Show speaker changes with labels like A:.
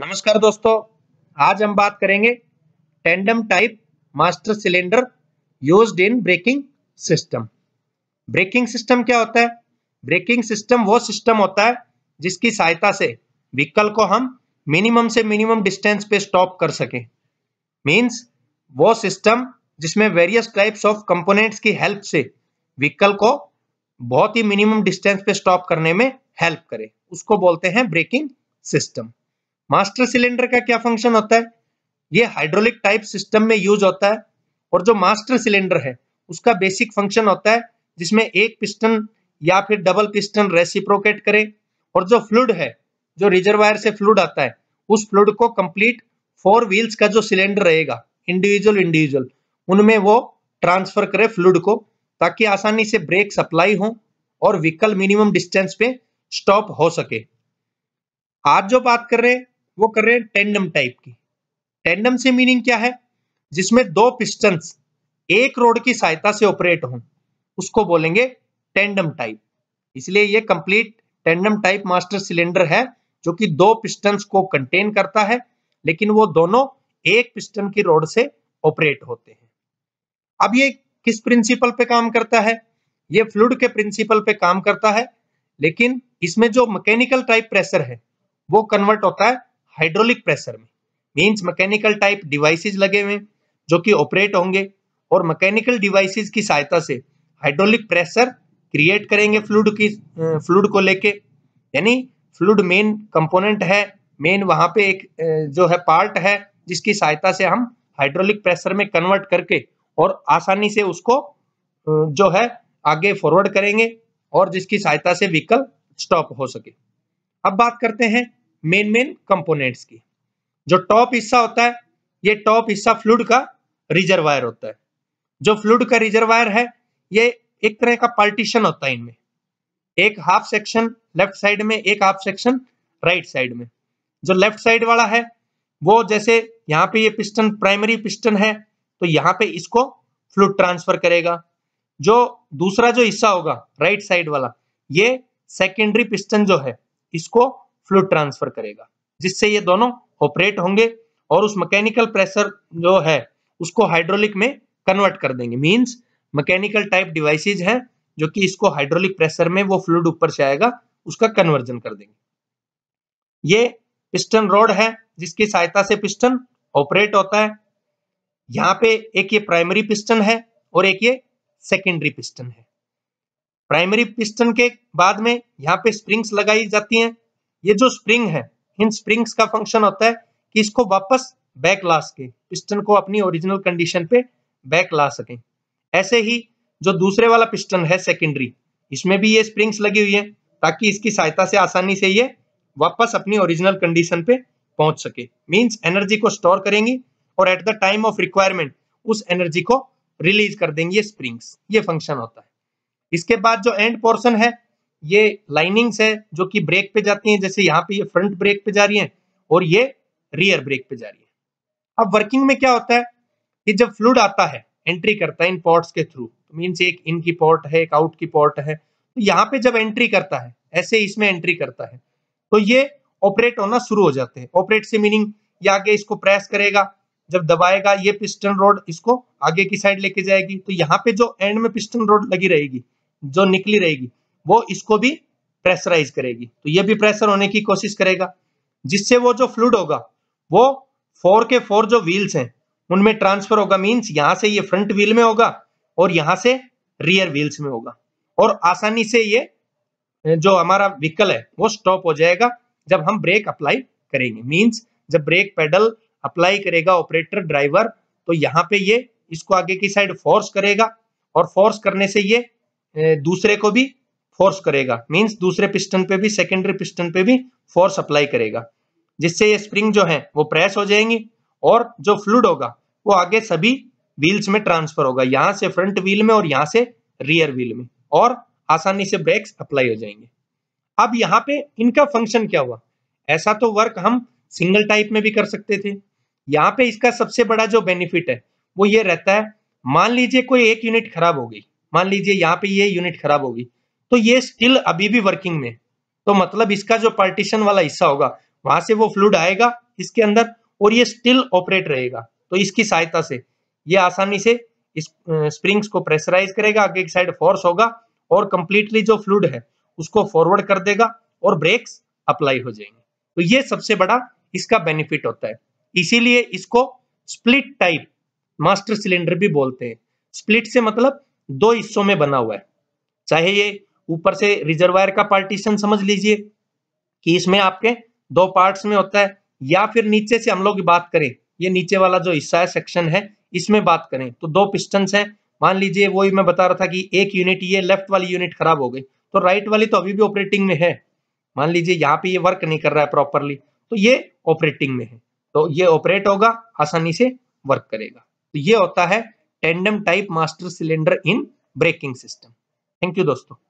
A: नमस्कार दोस्तों आज हम बात करेंगे tandem type master cylinder used in braking system braking system क्या होता है ब्रेकिंग सिस्टम वो सिस्टम होता है जिसकी सहायता से व्हीकल को हम मिनिमम से मिनिमम डिस्टेंस पे स्टॉप कर सके मींस वो सिस्टम जिसमें वेरियस टाइप्स ऑफ कंपोनेंट्स की हेल्प से व्हीकल को बहुत ही मिनिमम डिस्टेंस पे स्टॉप करने में हेल्प करे उसको बोलते हैं ब्रेकिंग सिस्टम मास्टर सिलेंडर का क्या फंक्शन होता है ये हाइड्रोलिक टाइप सिस्टम में यूज होता है और जो मास्टर सिलेंडर है उसका बेसिक फंक्शन होता है जिसमें एक पिस्टन या फिर डबल पिस्टन रेसिप्रोकेट करे और जो फ्लूड है जो रिजर्वायर से फ्लूड आता है उस फ्लूड को कंप्लीट फोर व्हील्स का जो सिलेंडर रहेगा इंडिविजुअल इंडिविजुअल उनमें वो ट्रांसफर करे फ्लूड को ताकि आसानी से ब्रेक सप्लाई हो और व्हीकल मिनिमम डिस्टेंस पे स्टॉप हो सके आज जो बात कर रहे हैं वो कर रहे हैं टेंडम टाइप की टेंडम से मीनिंग क्या है जिसमें दो पिस्टन एक रोड की सहायता से ऑपरेट हों उसको बोलेंगे टेंडम टाइप इसलिए ये complete tandem type master cylinder है जो कि दो पिस्टन को कंटेन करता है लेकिन वो दोनों एक पिस्टन की रोड से ऑपरेट होते हैं अब ये किस प्रिंसिपल पे काम करता है ये फ्लूड के प्रिंसिपल पे काम करता है लेकिन इसमें जो मैकेनिकल टाइप प्रेशर है वो कन्वर्ट होता है हाइड्रोलिक प्रेशर में मीन्स मैकेनिकल टाइप डिवाइसेज लगे हुए जो कि ऑपरेट होंगे और मैकेनिकल डिवाइसेज की सहायता से हाइड्रोलिक प्रेशर क्रिएट करेंगे फ्लूड की फ्लूड को लेके यानी फ्लूड मेन कंपोनेंट है मेन वहां पे एक जो है पार्ट है जिसकी सहायता से हम हाइड्रोलिक प्रेशर में कन्वर्ट करके और आसानी से उसको जो है आगे फॉरवर्ड करेंगे और जिसकी सहायता से व्हीकल स्टॉप हो सके अब बात करते हैं मेन मेन कंपोनेंट्स की जो टॉप हिस्सा होता है ये टॉप हिस्सा फ्लूड का रिजर्वायर होता है जो फ्लूड का रिजर्वायर है ये एक तरह का पार्टीशन होता है इनमें एक हाफ सेक्शन लेफ्ट साइड में एक हाफ सेक्शन राइट साइड में जो लेफ्ट साइड वाला है वो जैसे यहाँ पे ये पिस्टन प्राइमरी पिस्टन है तो यहाँ पे इसको फ्लूड ट्रांसफर करेगा जो दूसरा जो हिस्सा होगा राइट साइड वाला ये सेकेंडरी पिस्टन जो है इसको फ्लूड ट्रांसफर करेगा जिससे ये दोनों ऑपरेट होंगे और उस मैकेनिकल प्रेशर जो है उसको हाइड्रोलिक में कन्वर्ट कर देंगे मींस मैकेनिकल टाइप डिवाइसेज हैं जो कि इसको हाइड्रोलिक प्रेशर में वो फ्लूड ऊपर से आएगा उसका कन्वर्जन कर देंगे ये पिस्टन रोड है जिसकी सहायता से पिस्टन ऑपरेट होता है यहाँ पे एक ये प्राइमरी पिस्टन है और एक ये सेकेंडरी पिस्टन है प्राइमरी पिस्टन के बाद में यहाँ पे स्प्रिंग्स लगाई जाती हैं ये जो स्प्रिंग है इन स्प्रिंग्स का फंक्शन होता है कि इसको वापस बैक ला सके पिस्टन को अपनी ओरिजिनल कंडीशन पे बैक ला सके ऐसे ही जो दूसरे वाला पिस्टन है सेकेंडरी इसमें भी ये स्प्रिंग्स लगी हुई है ताकि इसकी सहायता से आसानी से ये वापस अपनी ओरिजिनल कंडीशन पे पहुंच सके मींस एनर्जी को स्टोर करेंगी और at the time of requirement उस एनर्जी को रिलीज कर देंगे ये स्प्रिंग्स ये फंक्शन होता है इसके बाद जो एंड पोर्शन है ये लाइनिंग्स है जो कि ब्रेक पे जाती हैं जैसे यहाँ पे ये फ्रंट ब्रेक पे जा रही हैं और ये रियर ब्रेक पे जा रही है अब वर्किंग में क्या होता है कि जब फ्लूड आता है एंट्री करता है इन पॉट्स के थ्रू मीन्स तो एक इन की पॉट है एक आउट की पॉट है तो यहाँ पे जब एंट्री करता है ऐसे इसमें एंट्री करता है तो ये ऑपरेट होना शुरू हो जाते हैं ऑपरेट से मीनिंग ये आगे इसको प्रेस करेगा जब दबाएगा ये पिस्टन रोड इसको आगे की साइड लेके जाएगी तो यहाँ पे जो एंड में पिस्टन रोड लगी रहेगी जो निकली रहेगी वो इसको भी प्रेशराइज करेगी तो ये भी प्रेशर होने की कोशिश करेगा जिससे वो जो फ्लूड होगा वो फोर के फोर जो व्हील्स हैं उनमें ट्रांसफर होगा मीन्स यहां से ये फ्रंट व्हील में होगा और यहां से रियर व्हील्स में होगा और आसानी से ये जो हमारा व्हीकल है वो स्टॉप हो जाएगा जब हम ब्रेक अप्लाई करेंगे मीन्स जब ब्रेक पेडल अप्लाई करेगा ऑपरेटर ड्राइवर तो यहाँ पे ये इसको आगे की साइड फोर्स करेगा और फोर्स करने से ये दूसरे को भी फोर्स करेगा मींस दूसरे पिस्टन पे भी सेकेंडरी पिस्टन पे भी फोर्स अप्लाई करेगा जिससे ये स्प्रिंग जो है वो प्रेस हो जाएंगी और जो फ्लूड होगा वो आगे सभी व्हील्स में ट्रांसफर होगा यहाँ से फ्रंट व्हील में और यहां से रियर व्हील में और आसानी से ब्रेक्स अप्लाई हो जाएंगे अब यहाँ पे इनका फंक्शन क्या हुआ ऐसा तो वर्क हम सिंगल टाइप में भी कर सकते थे यहाँ पे इसका सबसे बड़ा जो बेनिफिट है वो ये रहता है मान लीजिए कोई एक यूनिट खराब हो गई मान लीजिए यहाँ पे ये यूनिट खराब होगी तो ये स्टिल अभी भी वर्किंग में तो मतलब इसका जो पार्टीशन वाला हिस्सा होगा वहां से वो फ्लूड आएगा इसके अंदर और ये स्टिल ऑपरेट रहेगा तो इसकी सहायता से ये आसानी से इस स्प्रिंग्स को प्रेशराइज करेगा आगे की साइड फोर्स होगा और कंप्लीटली जो फ्लूड है उसको फॉरवर्ड कर देगा और ब्रेक्स अप्लाई हो जाएंगे तो ये सबसे बड़ा इसका बेनिफिट होता है इसीलिए इसको स्प्लिट टाइप मास्टर सिलेंडर भी बोलते हैं स्प्लिट से मतलब दो हिस्सों में बना हुआ है चाहे ये ऊपर से रिजर्वायर का पार्टीशन समझ लीजिए कि इसमें आपके दो पार्ट्स में होता है या फिर नीचे से हम लोग बात करें ये नीचे वाला जो हिस्सा है सेक्शन है इसमें बात करें तो दो पिस्टन है मान लीजिए वो मैं बता रहा था कि एक यूनिट ये लेफ्ट वाली यूनिट खराब हो गई तो राइट वाली तो अभी भी ऑपरेटिंग में है मान लीजिए यहाँ पे ये वर्क नहीं कर रहा है प्रॉपरली तो ये ऑपरेटिंग में है तो ये ऑपरेट होगा आसानी से वर्क करेगा तो ये होता है tandem type master cylinder in braking system thank you दोस्तों